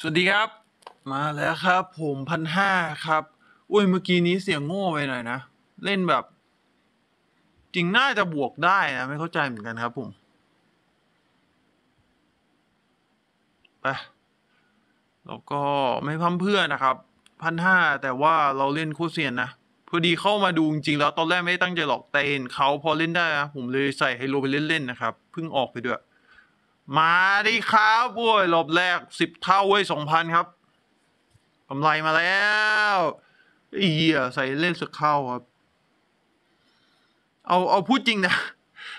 สวัสดีครับมาแล้วครับผมพันห้าครับอุ้ยเมื่อกี้นี้เสียงโง่ไปหน่อยนะเล่นแบบ จริงน่าจะบวกได้นะไม่เข้าใจเหมือนกันครับผมไปแล้วก็ไม่พั่มเพื่อนนะครับพันห้าแต่ว่าเราเล่นคู่เสียนนะพอดีเข้ามาดูจริง ๆ แล้วตอนแรกไม่ได้ตั้งใจหรอกแต่เห็นเขาพอเล่นได้นะผมเลยใส่ไฮโลไปเล่นๆนะครับเพิ่งออกไปด้วยมาดิครับโว้ยรอบแรกสิบเท่าเว้ยสองพันครับกำไรมาแล้วเหียใส่เล่นสักเข้าครับ เอาเอาพูดจริงนะ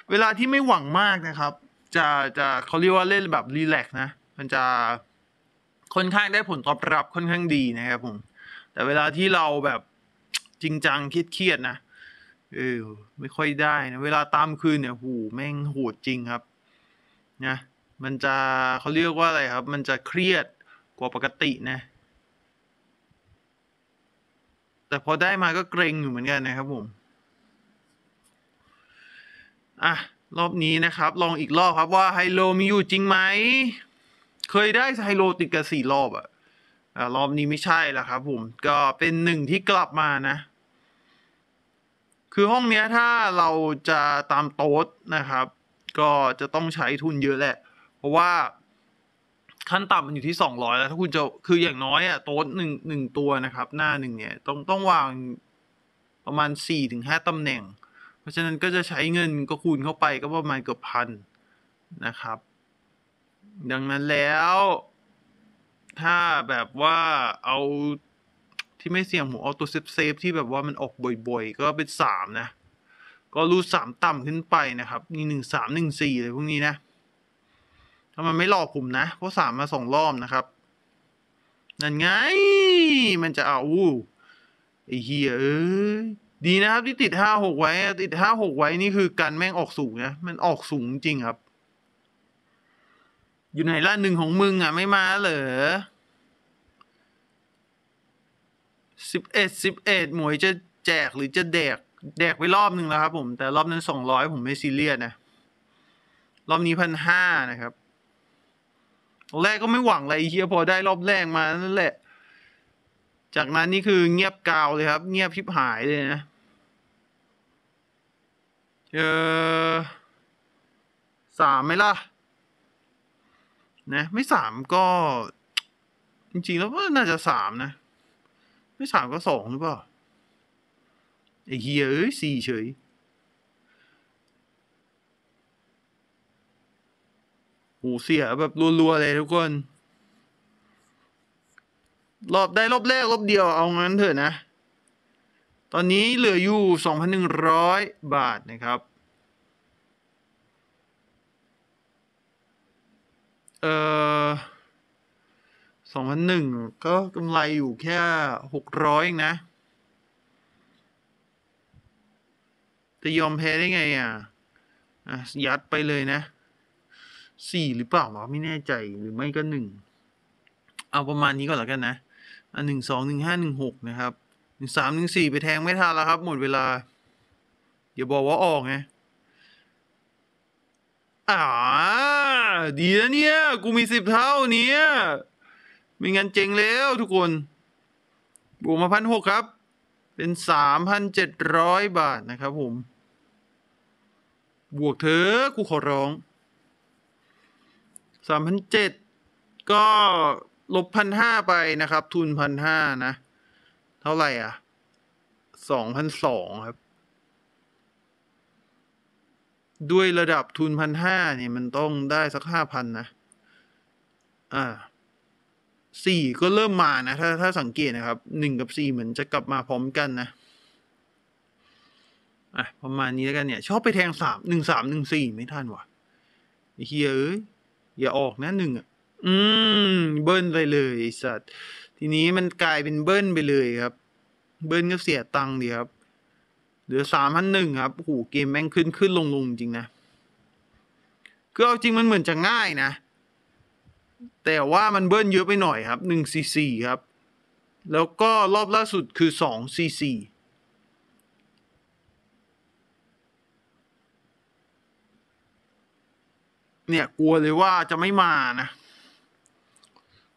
เวลาที่ไม่หวังมากนะครับ จะจะเขาเรียกว่าเล่นแบบรีแลกนะ มันจะค่อนข้างได้ผลตอบรับค่อนข้างดีนะครับผม แต่เวลาที่เราแบบจริงจังเครียดๆนะเออไม่ค่อยได้นะ เวลาตามคืนเนี่ยหูแม่งโหดจริงครับนะมันจะเขาเรียกว่าอะไรครับ มันจะเครียดกว่าปกตินะ แต่พอได้มาก็เกรงอยู่เหมือนกันนะครับผม อ่ะรอบนี้นะครับ ลองอีกรอบครับว่าไฮโลมีอยู่จริงไหม เคยได้ไฮโลติดกันสี่รอบอะอะรอบนี้ไม่ใช่ละครับผม ก็เป็นหนึ่งที่กลับมานะ คือห้องเนี้ยถ้าเราจะตามโต๊ดนะครับ ก็จะต้องใช้ทุนเยอะแหละราะว่าขั้นต่ำมันอยู่ที่สองร้อยแล้ว ถ้าคุณจะคืออย่างน้อยอะโต๊ะหนึ่งหนึ่งตัวนะครับ หน้าหนึ่งเนี่ยต้องต้อง วางประมาณสี่ถึงห้าตำแหน่ง เพราะฉะนั้นก็จะใช้เงินก็คูณเข้าไปก็ประมาณเกือบพันนะครับ ดังนั้นแล้ว ถ้าแบบว่าเอาที่ไม่เสี่ยงัมเอาตัวเซฟเซฟที่แบบว่ามันออก บ่อยๆ ก็เป็นสามนะ ก็รูสามต่ำขึ้นไปนะครับมีหนึ่งสามหนึ่งสี่เลยพวกนี้นะถ้ามันไม่หลอกผมนะเพราะสามมาสองรอบนะครับ นั่นไง มันจะเอาไอ้เฮียเอ้ดีนะครับที่ติดห้าหกไว้ ติดห้าหกไว้นี่คือการแม่งออกสูงนะ มันออกสูงจริงครับ อยู่ไหนล่าหนึ่งของมึงอ่ะไม่มาเหรอสิบเอ็ดสิบเอ็ดหมวยจะแจกหรือจะแดก แดกไปรอบหนึ่งแล้วครับผม แต่รอบนั้นสองร้อยผมไม่ซีเรียสนะ รอบนี้พันห้านะครับแรกก็ไม่หวังอะไรเฮียพอได้รอบแรกมานั่นแหละ จากนั้น นี่คือเงียบ กาวเลยครับ เงียบชิบหายเลยนะ เออสามไหมล่ะ นะ ไม่สามก็ จริง ๆ แล้วก็น่าจะสามนะ ไม่สามก็สองหรือเปล่าไอ้เฮียเอ้ยสี่เฉยอูเสีย แบบรัวๆเลยทุกคน รอบได้รอบแรกรอบเดียว เอา งั้นเถอะนะ ตอนนี้เหลืออยู่สองงพันนหึ่ร้อยบาทนะครับ เอ่องพันหนึ่งก็กำไรอยู่แค่หกรเอง นะ จะยอมแพ้ ได้ ไง อ่ะอ่ะยัด ไปเลยนะสี่หรือเปล่าวะไม่แน่ใจหรือไม่ก็หนึ่งเอาประมาณนี้ก็แล้วกัน นะอันหนึ่งสองหนึ่งห้าหนึ่งหกนะครับหนึ่งสามหนึ่งสี่ไปแทงไม่ทันแล้วครับ หมดเวลา เดี๋ยวบอกว่าออก ไงอ่าดีนะเนี่ยกู มีสิบเท่า เนี้ยไม่งั้นเจ๋งแล้วทุกคนบวกมาพันหกครับ เป็นสามพันเจ็ดร้อยบาทนะครับ ผม บวกเธอกู ขอ ร้องสามพันเจ็ดก็ลบพันห้าไปนะครับ ทุนพันห้านะ เท่าไหร่ อ่ะสองพันสองครับ ด้วยระดับทุนพันห้าเนี่ย มันต้องได้สักห้าพันนะ อ่าสี่ก็เริ่มมานะ ถ้าถ้าสังเกตนะครับหนึ่งกับสี่เหมือนจะกลับมาพร้อมกันนะอ่ะประมาณนี้แล้วกันเนี่ย ชอบไปแทงสามหนึ่งสามหนึ่งสี่ไม่ทันวะเฮียเอ้ยอย่าออกนะหนึ่งอ่ะอืม เบิ้ลไปเลยสัตว์ ทีนี้มันกลายเป็นเบิ้ลไปเลยครับ เบิ้ลก็เสียตังค์ดีครับ เหลือสามพันหนึ่งครับโอ้โหเกมแม่งขึ้นขึ้นลงลงจริงนะ คือเอาจริงมันเหมือนจะง่ายนะ แต่ว่ามันเบิ้ลเยอะไปหน่อยครับ หนึ่งซีซีครับ แล้วก็รอบล่าสุดคือสองซีซีเนี่ยกลัวเลยว่าจะไม่มานะ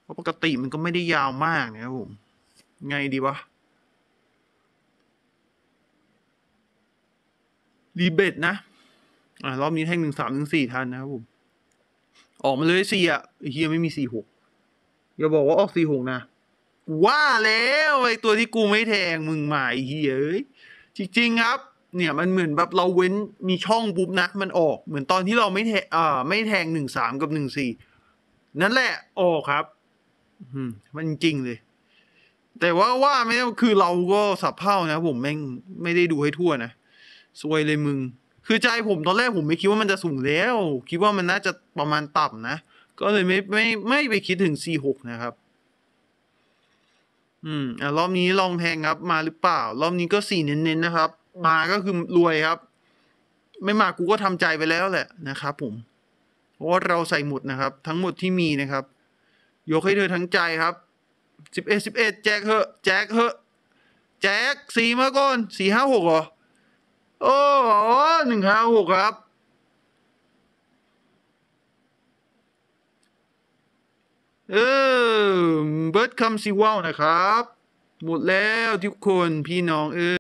เพราะปกติมันก็ไม่ได้ยาวมากนะครับผม ไงดีวะรีเบตนะ อ่ารอบนี้แท่งหนึ่งสามหนึ่งสี่ทันนะครับผม ออกมาเลยสี่อ่ะเฮียไม่มีสี่หกอย่าบอกว่าออกสี่หกนะ ว่าแล้วไอตัวที่กูไม่แทงมึงหมายเฮียจริง ๆ ครับเนี่ยมันเหมือนแบบเราเว้นมีช่องปุ๊บนะมันออกเหมือนตอนที่เราไม่แทงอ่าไม่แทงหนึ่งสามกับหนึ่งสี่นั่นแหละออกครับ อืม มันจริงเลย แต่ว่าว่าไม่คือเราก็สับเผ่านะผมแม่งไม่ได้ดูให้ทั่วนะซวยเลยมึง คือใจผมตอนแรกผมไม่คิดว่ามันจะสูงแล้ว คิดว่ามันน่าจะประมาณต่ำนะ ก็เลยไม่ไม่ไม่ไปคิดถึงสี่หกนะครับ อืม อ่ะรอบนี้ลองแทงครับมาหรือเปล่ารอบนี้ก็สี่เน้นๆนะครับมาก็คือรวยครับ ไม่มากู ก็ทำใจไปแล้ว แหละนะครับผมเพราะว่าเราใส่หมดนะครับ ทั้งหมดที่มีนะครับ ยกให้เธอทั้งใจครับสิบเอ็ดสิบเอ็ดแจ็คเหอะแจ็คเหอะแจ็คสี่มาก่อนสี่ห้าหกเหรอโอ้หนึ่งห้าหกครับ เออเบิร์ดคมซีว่านะครับ หมดแล้วทุกคนพี่น้องเออ